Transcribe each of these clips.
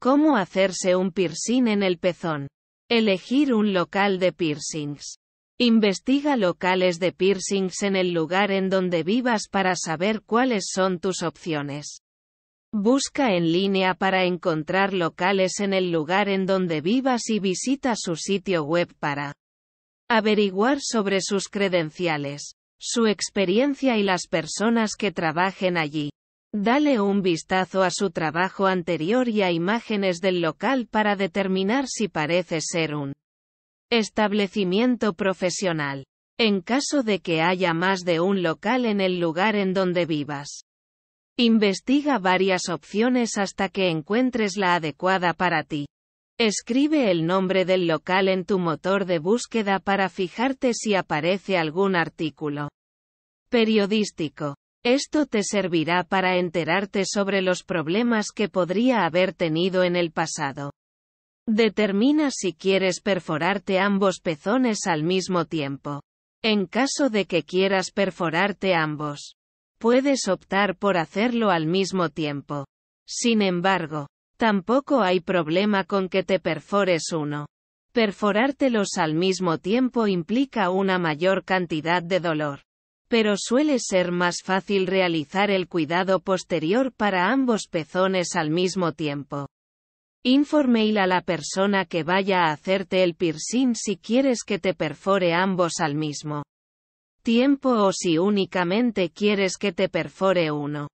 Cómo hacerse un piercing en el pezón. Elegir un local de piercings. Investiga locales de piercings en el lugar en donde vivas para saber cuáles son tus opciones. Busca en línea para encontrar locales en el lugar en donde vivas y visita su sitio web para averiguar sobre sus credenciales, su experiencia y las personas que trabajen allí. Dale un vistazo a su trabajo anterior y a imágenes del local para determinar si parece ser un establecimiento profesional. En caso de que haya más de un local en el lugar en donde vivas. Investiga varias opciones hasta que encuentres la adecuada para ti. Escribe el nombre del local en tu motor de búsqueda para fijarte si aparece algún artículo periodístico esto te servirá para enterarte sobre los problemas que podría haber tenido en el pasado. Determina si quieres perforarte ambos pezones al mismo tiempo. En caso de que quieras perforarte ambos, puedes optar por hacerlo al mismo tiempo. Sin embargo, tampoco hay problema con que te perfores uno. Perforártelos al mismo tiempo implica una mayor cantidad de dolor pero suele ser más fácil realizar el cuidado posterior para ambos pezones al mismo tiempo. Informe a la persona que vaya a hacerte el piercing si quieres que te perfore ambos al mismo tiempo o si únicamente quieres que te perfore uno.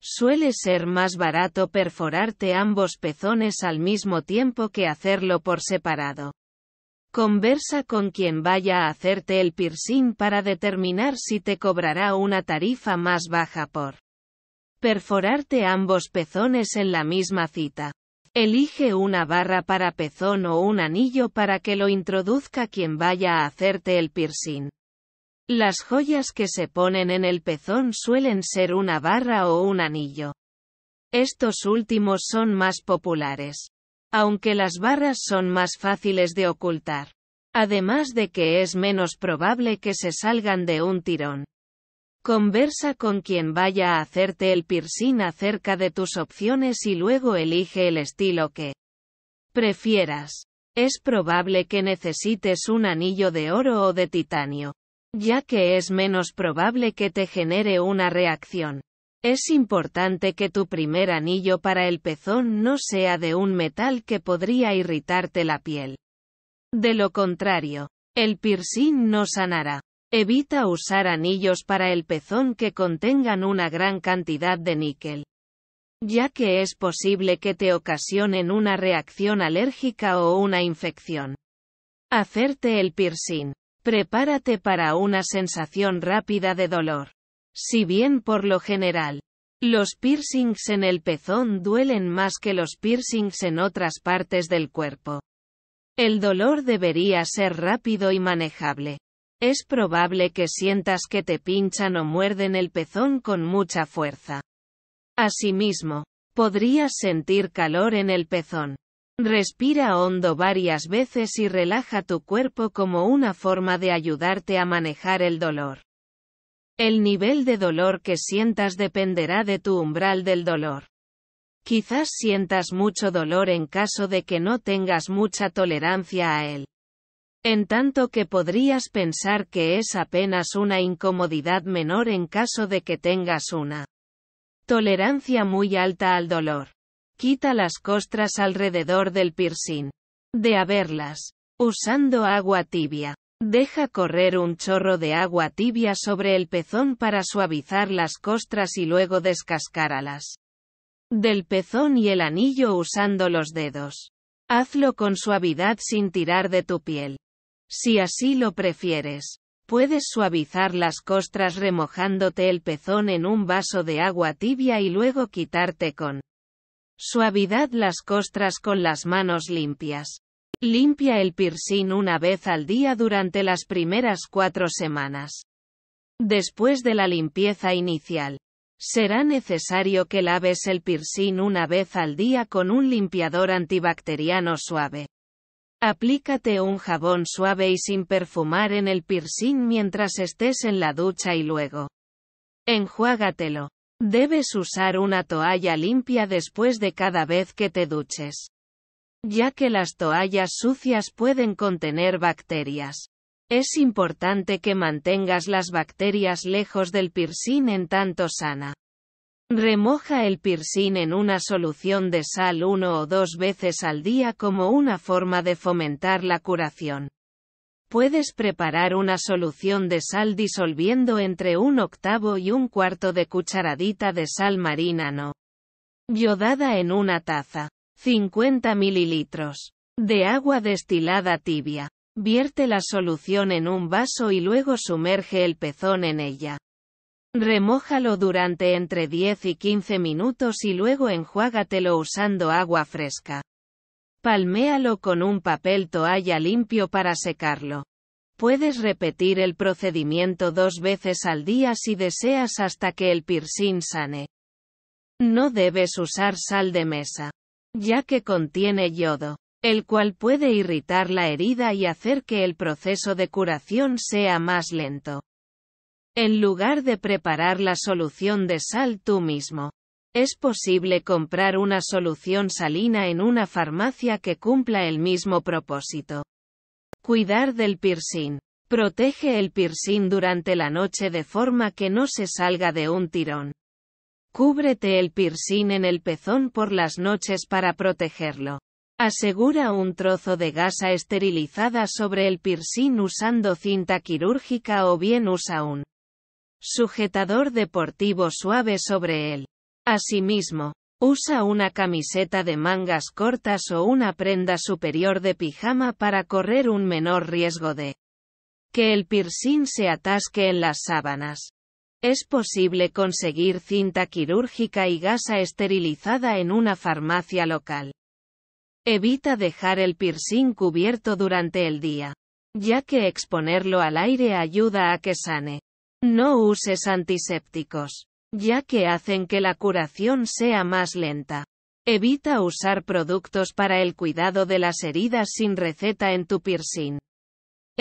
Suele ser más barato perforarte ambos pezones al mismo tiempo que hacerlo por separado. Conversa con quien vaya a hacerte el piercing para determinar si te cobrará una tarifa más baja por perforarte ambos pezones en la misma cita. Elige una barra para pezón o un anillo para que lo introduzca quien vaya a hacerte el piercing. Las joyas que se ponen en el pezón suelen ser una barra o un anillo. Estos últimos son más populares aunque las barras son más fáciles de ocultar. Además de que es menos probable que se salgan de un tirón. Conversa con quien vaya a hacerte el piercing acerca de tus opciones y luego elige el estilo que prefieras. Es probable que necesites un anillo de oro o de titanio, ya que es menos probable que te genere una reacción. Es importante que tu primer anillo para el pezón no sea de un metal que podría irritarte la piel. De lo contrario, el piercing no sanará. Evita usar anillos para el pezón que contengan una gran cantidad de níquel, ya que es posible que te ocasionen una reacción alérgica o una infección. Hacerte el piercing. Prepárate para una sensación rápida de dolor. Si bien por lo general, los piercings en el pezón duelen más que los piercings en otras partes del cuerpo. El dolor debería ser rápido y manejable. Es probable que sientas que te pinchan o muerden el pezón con mucha fuerza. Asimismo, podrías sentir calor en el pezón. Respira hondo varias veces y relaja tu cuerpo como una forma de ayudarte a manejar el dolor. El nivel de dolor que sientas dependerá de tu umbral del dolor. Quizás sientas mucho dolor en caso de que no tengas mucha tolerancia a él. En tanto que podrías pensar que es apenas una incomodidad menor en caso de que tengas una tolerancia muy alta al dolor. Quita las costras alrededor del piercing. De haberlas. Usando agua tibia. Deja correr un chorro de agua tibia sobre el pezón para suavizar las costras y luego descascáralas. Del pezón y el anillo usando los dedos. Hazlo con suavidad sin tirar de tu piel. Si así lo prefieres, puedes suavizar las costras remojándote el pezón en un vaso de agua tibia y luego quitarte con suavidad las costras con las manos limpias. Limpia el piercing una vez al día durante las primeras cuatro semanas. Después de la limpieza inicial, será necesario que laves el piercing una vez al día con un limpiador antibacteriano suave. Aplícate un jabón suave y sin perfumar en el piercing mientras estés en la ducha y luego. Enjuágatelo. Debes usar una toalla limpia después de cada vez que te duches ya que las toallas sucias pueden contener bacterias. Es importante que mantengas las bacterias lejos del piercing en tanto sana. Remoja el piercing en una solución de sal uno o dos veces al día como una forma de fomentar la curación. Puedes preparar una solución de sal disolviendo entre un octavo y un cuarto de cucharadita de sal marina no yodada en una taza. 50 mililitros de agua destilada tibia. Vierte la solución en un vaso y luego sumerge el pezón en ella. Remójalo durante entre 10 y 15 minutos y luego enjuágatelo usando agua fresca. Palméalo con un papel toalla limpio para secarlo. Puedes repetir el procedimiento dos veces al día si deseas hasta que el piercing sane. No debes usar sal de mesa ya que contiene yodo, el cual puede irritar la herida y hacer que el proceso de curación sea más lento. En lugar de preparar la solución de sal tú mismo, es posible comprar una solución salina en una farmacia que cumpla el mismo propósito. Cuidar del piercing. Protege el piercing durante la noche de forma que no se salga de un tirón. Cúbrete el piercing en el pezón por las noches para protegerlo. Asegura un trozo de gasa esterilizada sobre el piercing usando cinta quirúrgica o bien usa un sujetador deportivo suave sobre él. Asimismo, usa una camiseta de mangas cortas o una prenda superior de pijama para correr un menor riesgo de que el piercing se atasque en las sábanas. Es posible conseguir cinta quirúrgica y gasa esterilizada en una farmacia local. Evita dejar el piercing cubierto durante el día, ya que exponerlo al aire ayuda a que sane. No uses antisépticos, ya que hacen que la curación sea más lenta. Evita usar productos para el cuidado de las heridas sin receta en tu piercing.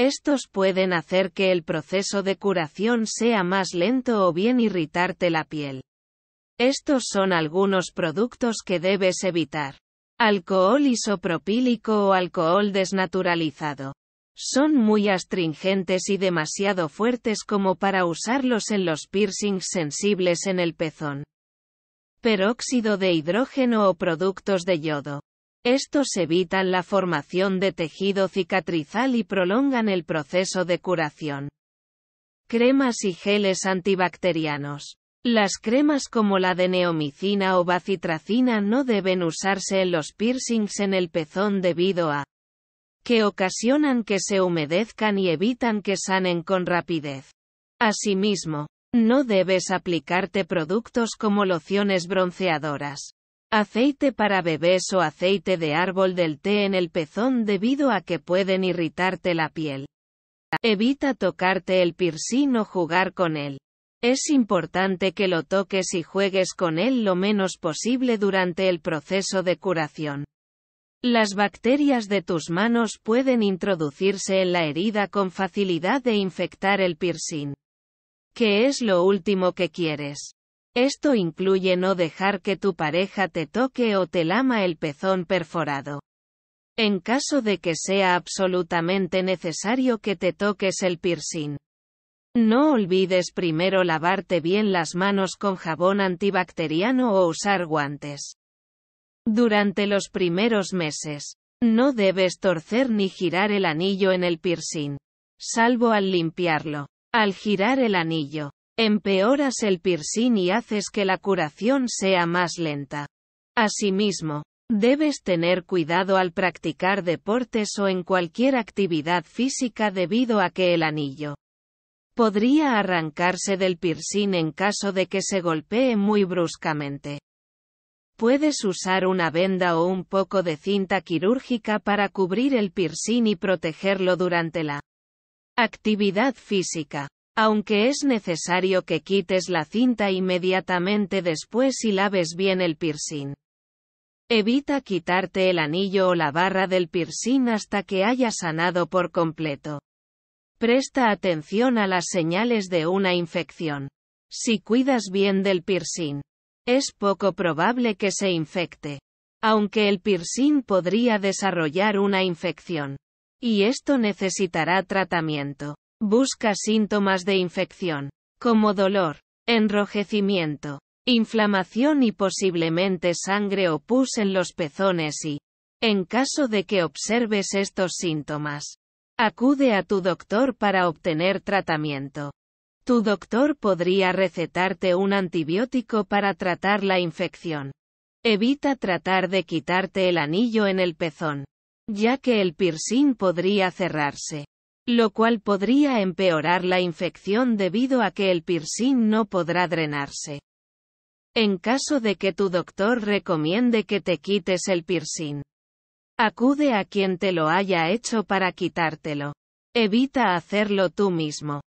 Estos pueden hacer que el proceso de curación sea más lento o bien irritarte la piel. Estos son algunos productos que debes evitar. Alcohol isopropílico o alcohol desnaturalizado. Son muy astringentes y demasiado fuertes como para usarlos en los piercings sensibles en el pezón. Peróxido de hidrógeno o productos de yodo. Estos evitan la formación de tejido cicatrizal y prolongan el proceso de curación. Cremas y geles antibacterianos. Las cremas como la de neomicina o bacitracina no deben usarse en los piercings en el pezón debido a que ocasionan que se humedezcan y evitan que sanen con rapidez. Asimismo, no debes aplicarte productos como lociones bronceadoras. Aceite para bebés o aceite de árbol del té en el pezón debido a que pueden irritarte la piel. Evita tocarte el piercing o jugar con él. Es importante que lo toques y juegues con él lo menos posible durante el proceso de curación. Las bacterias de tus manos pueden introducirse en la herida con facilidad de infectar el piercing. ¿Qué es lo último que quieres? Esto incluye no dejar que tu pareja te toque o te lama el pezón perforado. En caso de que sea absolutamente necesario que te toques el piercing. No olvides primero lavarte bien las manos con jabón antibacteriano o usar guantes. Durante los primeros meses, no debes torcer ni girar el anillo en el piercing, salvo al limpiarlo. Al girar el anillo, Empeoras el piercing y haces que la curación sea más lenta. Asimismo, debes tener cuidado al practicar deportes o en cualquier actividad física debido a que el anillo podría arrancarse del piercing en caso de que se golpee muy bruscamente. Puedes usar una venda o un poco de cinta quirúrgica para cubrir el piercing y protegerlo durante la actividad física aunque es necesario que quites la cinta inmediatamente después y laves bien el piercing. Evita quitarte el anillo o la barra del piercing hasta que haya sanado por completo. Presta atención a las señales de una infección. Si cuidas bien del piercing, es poco probable que se infecte. Aunque el piercing podría desarrollar una infección. Y esto necesitará tratamiento. Busca síntomas de infección, como dolor, enrojecimiento, inflamación y posiblemente sangre o pus en los pezones y, en caso de que observes estos síntomas, acude a tu doctor para obtener tratamiento. Tu doctor podría recetarte un antibiótico para tratar la infección. Evita tratar de quitarte el anillo en el pezón, ya que el piercing podría cerrarse lo cual podría empeorar la infección debido a que el piercing no podrá drenarse. En caso de que tu doctor recomiende que te quites el piercing, acude a quien te lo haya hecho para quitártelo. Evita hacerlo tú mismo.